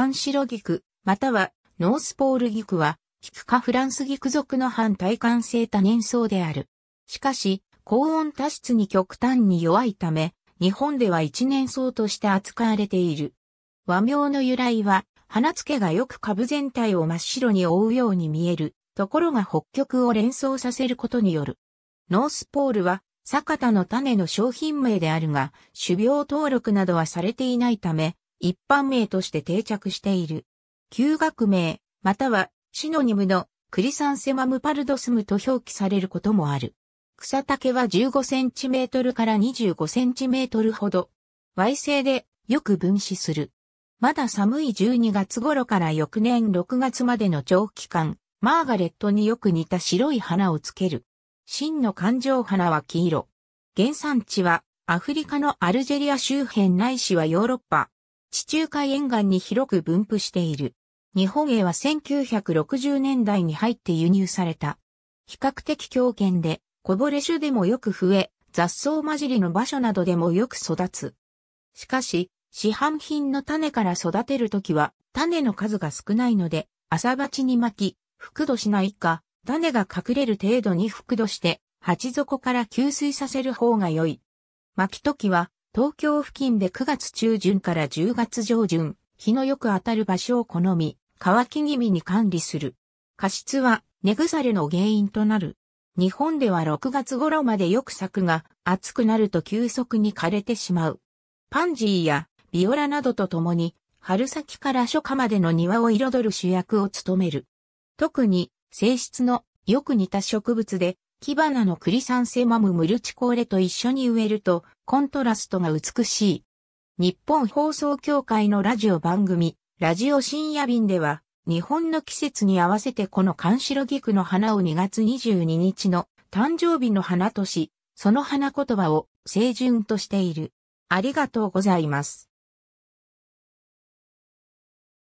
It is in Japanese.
関白ギク、またはノースポールギクは、キクかフランスギク属の反体感性多年草である。しかし、高温多湿に極端に弱いため、日本では一年草として扱われている。和名の由来は、花付けがよく株全体を真っ白に覆うように見える、ところが北極を連想させることによる。ノースポールは、坂田の種の商品名であるが、種苗登録などはされていないため、一般名として定着している。旧学名、またはシノニムのクリサンセマムパルドスムと表記されることもある。草丈は15センチメートルから25センチメートルほど。矮性でよく分子する。まだ寒い12月頃から翌年6月までの長期間、マーガレットによく似た白い花をつける。真の環状花は黄色。原産地はアフリカのアルジェリア周辺ないしはヨーロッパ、地中海沿岸に広く分布している。日本へは1960年代に入って輸入された。比較的強権で、こぼれ種でもよく増え、雑草混じりの場所などでもよく育つ。しかし、市販品の種から育てるときは、種の数が少ないので、朝鉢に巻き、覆土しないか、種が隠れる程度に覆土して、鉢底から吸水させる方が良い。巻き時は、東京付近で9月中旬から10月上旬、日のよく当たる場所を好み、乾き気味に管理する。過失は根腐れの原因となる。日本では6月頃までよく咲くが、暑くなると急速に枯れてしまう。パンジーやビオラなどと共に、春先から初夏までの庭を彩る主役を務める。特に、性質のよく似た植物で、木花のクリサンセマムムルチコーレと一緒に植えると、コントラストが美しい。日本放送協会のラジオ番組、ラジオ深夜便では、日本の季節に合わせてこのカンシロギクの花を2月22日の誕生日の花とし、その花言葉を清純としている。ありがとうございます。